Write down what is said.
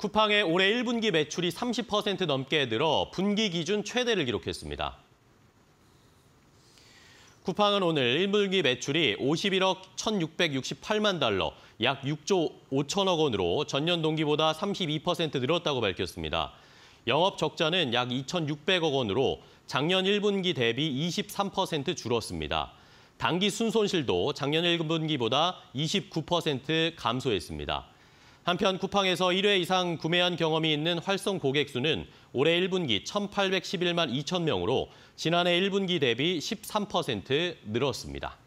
쿠팡의 올해 1분기 매출이 30% 넘게 늘어 분기 기준 최대를 기록했습니다. 쿠팡은 오늘 1분기 매출이 51억 1,668만 달러, 약 6조 5천억 원으로 전년 동기보다 32% 늘었다고 밝혔습니다. 영업 적자는 약 2,600억 원으로 작년 1분기 대비 23% 줄었습니다. 단기 순손실도 작년 1분기보다 29% 감소했습니다. 한편 쿠팡에서 1회 이상 구매한 경험이 있는 활성 고객 수는 올해 1분기 1,811만 2천 명으로 지난해 1분기 대비 13% 늘었습니다.